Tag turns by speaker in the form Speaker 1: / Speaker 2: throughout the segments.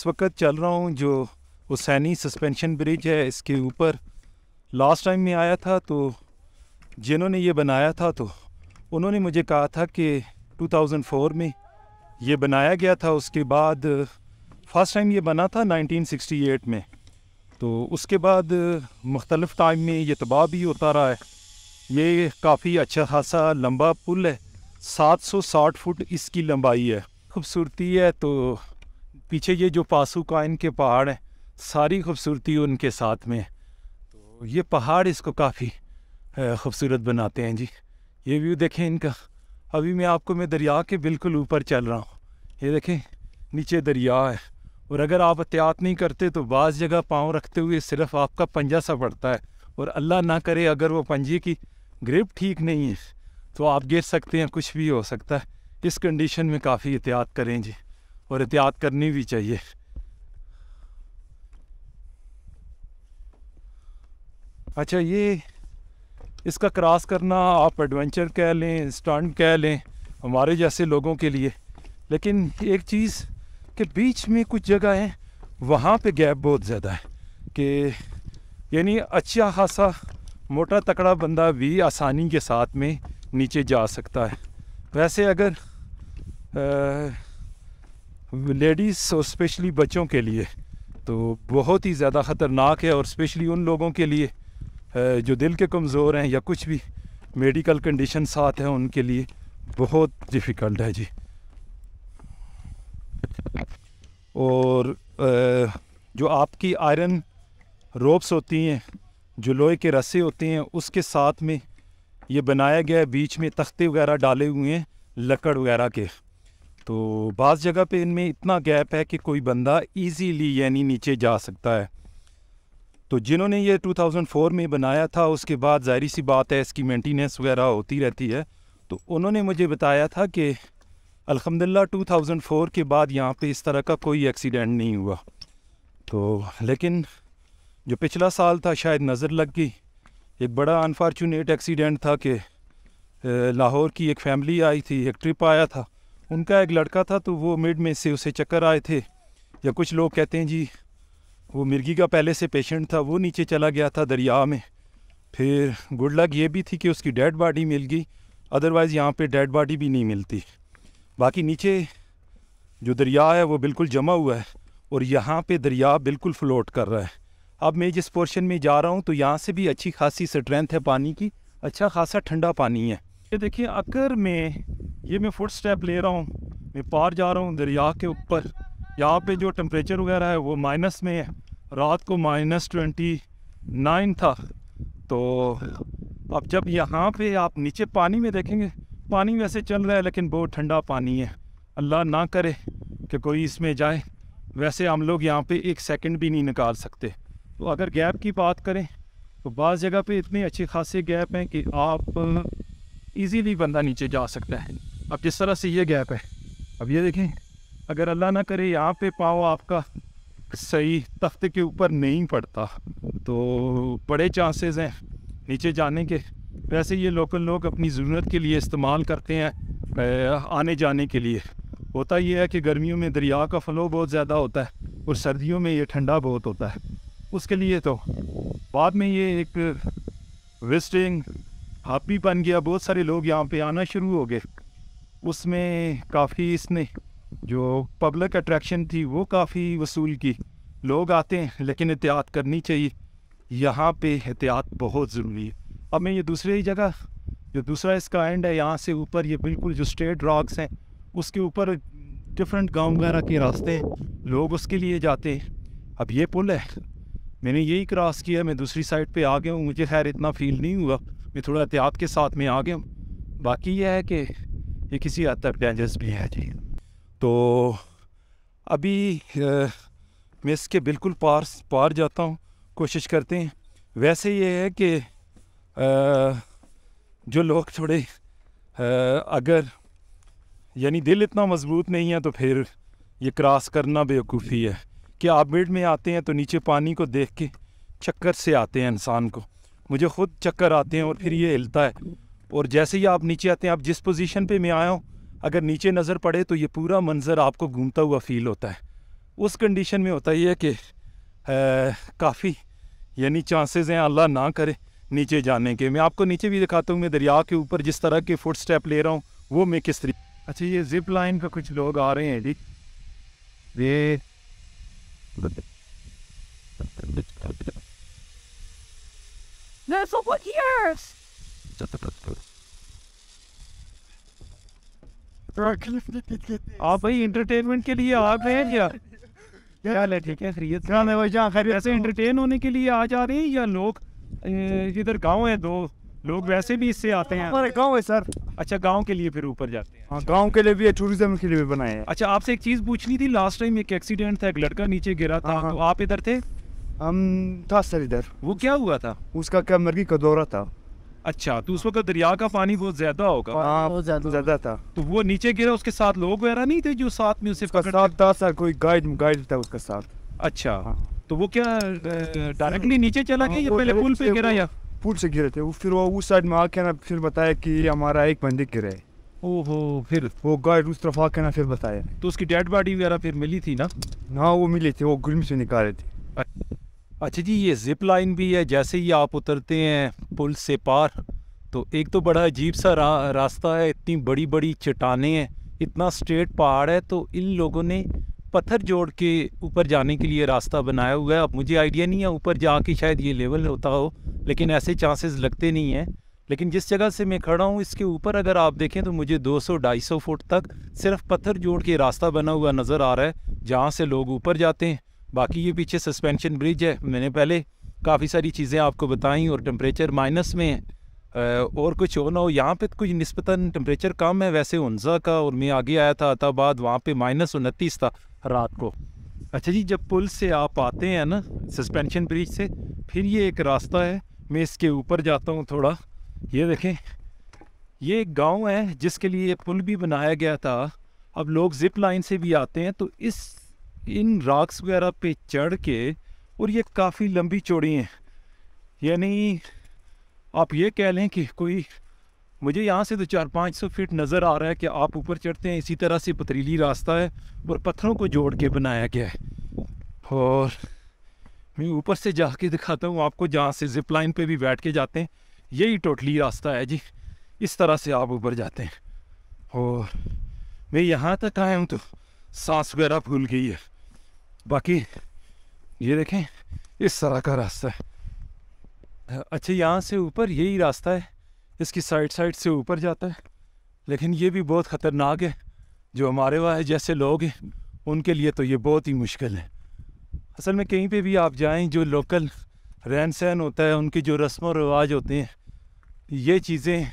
Speaker 1: इस वक्त चल रहा हूँ जो हुसैनी सस्पेंशन ब्रिज है इसके ऊपर लास्ट टाइम में आया था तो जिन्होंने ये बनाया था तो उन्होंने मुझे कहा था कि 2004 में ये बनाया गया था उसके बाद फर्स्ट टाइम ये बना था 1968 में तो उसके बाद मुख्तलफ़ टाइम में ये तबाह भी होता रहा है ये काफ़ी अच्छा खासा लंबा पुल है 760 फुट इसकी लंबाई है खूबसूरती है तो पीछे ये जो पासुकाइन के पहाड़ हैं सारी खूबसूरती उनके साथ में है तो ये पहाड़ इसको काफ़ी खूबसूरत बनाते हैं जी ये व्यू देखें इनका अभी मैं आपको मैं दरिया के बिल्कुल ऊपर चल रहा हूँ ये देखें नीचे दरिया है और अगर आप एहतियात नहीं करते तो बाज़ जगह पाँव रखते हुए सिर्फ आपका पंजा सा पड़ता है और अल्लाह ना करे अगर वो पंजे की ग्रिप ठीक नहीं है तो आप गिर सकते हैं कुछ भी हो सकता है इस कंडीशन में काफ़ी एहतियात करें जी और एहतियात करनी भी चाहिए अच्छा ये इसका क्रॉस करना आप एडवेंचर कह लें स्टंट कह लें हमारे जैसे लोगों के लिए लेकिन एक चीज़ के बीच में कुछ जगह है वहाँ पे गैप बहुत ज़्यादा है कि यानी अच्छा खासा मोटा तकड़ा बंदा भी आसानी के साथ में नीचे जा सकता है वैसे अगर आ, लेडीज़ और स्पेशली बच्चों के लिए तो बहुत ही ज़्यादा ख़तरनाक है और स्पेशली उन लोगों के लिए जो दिल के कमज़ोर हैं या कुछ भी मेडिकल कंडीशन साथ हैं उनके लिए बहुत डिफ़िकल्ट है जी और जो आपकी आयरन रोप्स होती हैं जो लोहे के रस्से होते हैं उसके साथ में ये बनाया गया है बीच में तख्ते वगैरह डाले हुए हैं लकड़ वगैरह के तो बाज़ जगह पे इनमें इतना गैप है कि कोई बंदा इजीली यानी नीचे जा सकता है तो जिन्होंने ये 2004 में बनाया था उसके बाद ज़ाहरी सी बात है इसकी मेंटेनेंस वगैरह होती रहती है तो उन्होंने मुझे बताया था कि अल्हम्दुलिल्लाह 2004 के बाद यहाँ पे इस तरह का कोई एक्सीडेंट नहीं हुआ तो लेकिन जो पिछला साल था शायद नज़र लग गई एक बड़ा अनफॉर्चुनेट एक्सीडेंट था कि लाहौर की एक फैमिली आई थी एक ट्रिप आया था उनका एक लड़का था तो वो मिड में से उसे चक्कर आए थे या कुछ लोग कहते हैं जी वो मिर्गी का पहले से पेशेंट था वो नीचे चला गया था दरिया में फिर गुड लक ये भी थी कि उसकी डेड बॉडी मिल गई अदरवाइज़ यहाँ पे डेड बॉडी भी नहीं मिलती बाकी नीचे जो दरिया है वो बिल्कुल जमा हुआ है और यहाँ पे दरिया बिल्कुल फ्लोट कर रहा है अब मैं जिस पोर्शन में जा रहा हूँ तो यहाँ से भी अच्छी खासी स्ट्रेंथ है पानी की अच्छा खासा ठंडा पानी है ये देखिए अगर मैं ये मैं फुट स्टेप ले रहा हूँ मैं पार जा रहा हूँ दरिया के ऊपर यहाँ पे जो टेम्परेचर वगैरह है वो माइनस में है रात को माइनस ट्वेंटी नाइन था तो अब जब यहाँ पे आप नीचे पानी में देखेंगे पानी वैसे चल रहा है लेकिन बहुत ठंडा पानी है अल्लाह ना करे कि कोई इसमें जाए वैसे हम लोग यहाँ पे एक सेकंड भी नहीं निकाल सकते तो अगर गैप की बात करें तो बाज़ जगह पे इतनी अच्छी खासी गैप हैं कि आप इजीली बंदा नीचे जा सकता है अब जिस तरह से ये गैप है अब ये देखें अगर अल्लाह ना करे यहाँ पे पाओ आपका सही तख्त के ऊपर नहीं पड़ता तो बड़े चांसेस हैं नीचे जाने के वैसे ये लोकल लोग अपनी ज़रूरत के लिए इस्तेमाल करते हैं आने जाने के लिए होता यह है कि गर्मियों में दरिया का फ़्लो बहुत ज़्यादा होता है और सर्दियों में ये ठंडा बहुत होता है उसके लिए तो बाद में ये एक विस्टिंग हापी बन गया बहुत सारे लोग यहाँ पे आना शुरू हो गए उसमें काफ़ी इसने जो पब्लिक अट्रैक्शन थी वो काफ़ी वसूल की लोग आते हैं लेकिन एहतियात करनी चाहिए यहाँ पे एहतियात बहुत ज़रूरी है अब मैं ये दूसरी जगह जो दूसरा इसका एंड है यहाँ से ऊपर ये बिल्कुल जो स्ट्रेट रॉक्स हैं उसके ऊपर डिफरेंट गांव वगैरह के रास्ते हैं लोग उसके लिए जाते हैं अब ये पुल है मैंने यही क्रॉस किया मैं दूसरी साइड पे आ गया हूँ मुझे खैर इतना फील नहीं हुआ मैं थोड़ा एहतियात के साथ में आ गया बाकी यह है कि ये किसी हद तक डेंजरस भी है जी तो अभी आ, मैं इसके बिल्कुल पार पार जाता हूँ कोशिश करते हैं वैसे ये है कि आ, जो लोग थोड़े आ, अगर यानी दिल इतना मजबूत नहीं है तो फिर ये क्रॉस करना बेवकूफ़ी है कि आप मिड में आते हैं तो नीचे पानी को देख के चक्कर से आते हैं इंसान को मुझे खुद चक्कर आते हैं और फिर ये हिलता है और जैसे ही आप नीचे आते हैं आप जिस पोजीशन पे मैं आया हूँ अगर नीचे नज़र पड़े तो ये पूरा मंज़र आपको घूमता हुआ फील होता है उस कंडीशन में होता ये है कि काफ़ी यानी चांसेस हैं अल्लाह ना करे नीचे जाने के मैं आपको नीचे भी दिखाता हूँ मैं दरिया के ऊपर जिस तरह के फुट स्टेप ले रहा हूँ वो मैं किस तरीके अच्छा ये जिप लाइन पर कुछ लोग आ रहे हैं जी ये There's someone here! आप भाई एंटरटेनमेंट के लिए आप हैं क्या चल ठीक है खरीद खरीद ऐसे एंटरटेन होने के लिए आ जा रहे हैं या लोग इधर गांव है दो लोग वैसे भी इससे आते हैं हमारे गांव है सर अच्छा गांव के लिए फिर ऊपर जाते हैं हाँ गांव के लिए भी है टूरिज्म के लिए भी बनाए हैं अच्छा आपसे एक चीज़ पूछनी थी लास्ट टाइम एक एक्सीडेंट था एक लड़का नीचे गिरा था हाँ, हाँ। तो आप इधर थे हम था सर इधर वो क्या हुआ था उसका क्या मर्गी का दौरा था अच्छा तो उस वक्त दरिया का पानी बहुत ज्यादा होगा हाँ, हाँ बहुत ज्यादा था तो वो नीचे गिरा उसके साथ लोग वगैरह नहीं थे जो साथ में उसे साथ था सर कोई गाइड गाइड था उसके साथ अच्छा हाँ। तो वो क्या डायरेक्टली नीचे चला हाँ, गया या पहले पुल पे गिरा या पुल से गिरे थे वो फिर वो उस साइड में आके ना फिर बताया कि हमारा एक बंदे गिरे ओहो फिर वो गाइड उस तरफ आके ना फिर बताया तो उसकी डेड बॉडी वगैरह फिर मिली थी ना ना वो मिली थी वो गुलम से निकाले थे अच्छा जी ये ज़िप लाइन भी है जैसे ही आप उतरते हैं पुल से पार तो एक तो बड़ा अजीब सा रा, रास्ता है इतनी बड़ी बड़ी चट्टाने हैं इतना स्ट्रेट पहाड़ है तो इन लोगों ने पत्थर जोड़ के ऊपर जाने के लिए रास्ता बनाया हुआ है अब मुझे आइडिया नहीं है ऊपर जाके शायद ये लेवल होता हो लेकिन ऐसे चांसेस लगते नहीं हैं लेकिन जिस जगह से मैं खड़ा हूँ इसके ऊपर अगर आप देखें तो मुझे 200-250 फुट तक सिर्फ पत्थर जोड़ के रास्ता बना हुआ नज़र आ रहा है जहाँ से लोग ऊपर जाते हैं बाकी ये पीछे सस्पेंशन ब्रिज है मैंने पहले काफ़ी सारी चीज़ें आपको बताई और टम्परेचर माइनस में है और कुछ हो ना हो यहाँ पर कुछ नस्बता टम्परेचर कम है वैसे उनजा का और मैं आगे आया था अताबाद वहाँ पर माइनस उनतीस था रात को अच्छा जी जब पुल से आप आते हैं ना सस्पेंशन ब्रिज से फिर ये एक रास्ता है मैं इसके ऊपर जाता हूँ थोड़ा ये देखें ये एक गाँव है जिसके लिए पुल भी बनाया गया था अब लोग जिप लाइन से भी आते हैं तो इस इन रॉक्स वगैरह पे चढ़ के और ये काफ़ी लंबी चौड़ी हैं यानी आप ये कह लें कि कोई मुझे यहाँ से तो चार पाँच सौ फीट नज़र आ रहा है कि आप ऊपर चढ़ते हैं इसी तरह से पथरीली रास्ता है और पत्थरों को जोड़ के बनाया गया है और मैं ऊपर से जा के दिखाता हूँ आपको जहाँ से जिप लाइन पर भी बैठ के जाते हैं यही टोटली रास्ता है जी इस तरह से आप ऊपर जाते हैं और मैं यहाँ तक आया हूँ तो सांस वगैरह फूल गई है बाकी ये देखें इस तरह का रास्ता है अच्छा यहाँ से ऊपर यही रास्ता है इसकी साइड साइड से ऊपर जाता है लेकिन ये भी बहुत ख़तरनाक है जो हमारे वहाँ जैसे लोग हैं उनके लिए तो ये बहुत ही मुश्किल है असल में कहीं पे भी आप जाएं जो लोकल रहन सहन होता है उनके जो रस्म और रिवाज होते हैं ये चीज़ें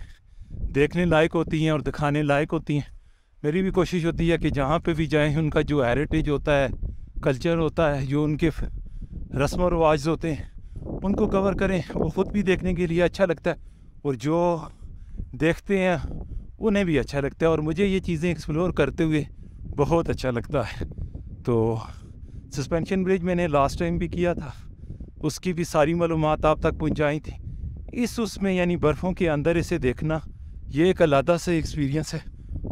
Speaker 1: देखने लायक होती हैं और दिखाने लायक होती हैं मेरी भी कोशिश होती है कि जहाँ पे भी जाएँ उनका जो हेरिटेज होता है कल्चर होता है जो उनके रस्म रवाज होते हैं उनको कवर करें वो ख़ुद भी देखने के लिए अच्छा लगता है और जो देखते हैं उन्हें भी अच्छा लगता है और मुझे ये चीज़ें एक्सप्लोर करते हुए बहुत अच्छा लगता है तो सस्पेंशन ब्रिज मैंने लास्ट टाइम भी किया था उसकी भी सारी मालूम आप तक पहुँचाई थी इस उसमें यानी बर्फ़ों के अंदर इसे देखना ये एक अलहदा से एक्सपीरियंस है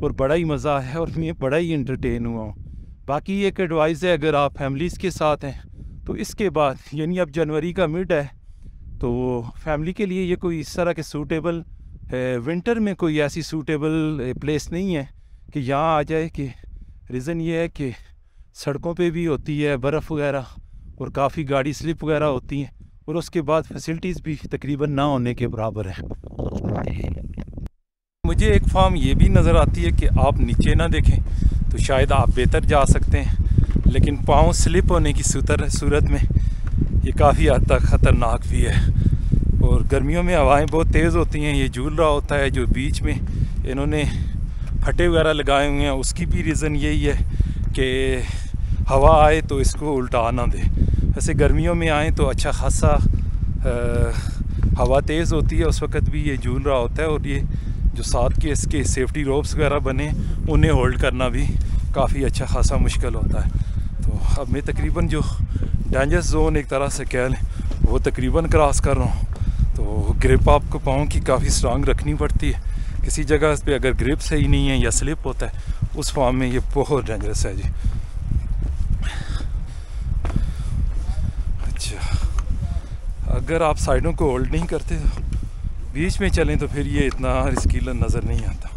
Speaker 1: और बड़ा ही मज़ा आया और मैं बड़ा ही इंटरटेन हुआ हूँ बाकी एक एडवाइस है अगर आप फैमिलीज़ के साथ हैं तो इसके बाद यानी अब जनवरी का मिड है तो फैमिली के लिए ये कोई इस तरह के सूटेबल विंटर में कोई ऐसी सूटेबल प्लेस नहीं है कि यहाँ आ जाए कि रीज़न ये है कि सड़कों पे भी होती है बर्फ़ वगैरह और काफ़ी गाड़ी स्लिप वगैरह होती हैं और उसके बाद फैसिलिटीज़ भी तकरीबन ना होने के बराबर है मुझे एक फार्म ये भी नज़र आती है कि आप नीचे ना देखें तो शायद आप बेहतर जा सकते हैं लेकिन पाँव स्लिप होने की सूतर सूरत में ये काफ़ी हद तक ख़तरनाक भी है और गर्मियों में हवाएं बहुत तेज़ होती हैं ये झूल रहा होता है जो बीच में इन्होंने फटे वगैरह लगाए हुए हैं उसकी भी रीज़न यही है कि हवा आए तो इसको उल्टा ना दे वैसे गर्मियों में आए तो अच्छा खासा आ, हवा तेज़ होती है उस वक़्त भी ये झूल रहा होता है और ये जो साथ के इसके सेफ्टी रोप्स वगैरह बने उन्हें होल्ड करना भी काफ़ी अच्छा खासा मुश्किल होता है तो अब मैं तकरीबन जो डेंजर जोन एक तरह से कह लें वो तकरीबन क्रॉस कर रहा हूँ तो ग्रिप आपको पाँव की काफ़ी स्ट्रांग रखनी पड़ती है किसी जगह पे अगर ग्रिप सही नहीं है या स्लिप होता है उस फॉर्म में ये बहुत डेंजरस है जी अच्छा अगर आप साइडों को होल्ड नहीं करते बीच में चलें तो फिर ये इतना रिस्कीला नज़र नहीं आता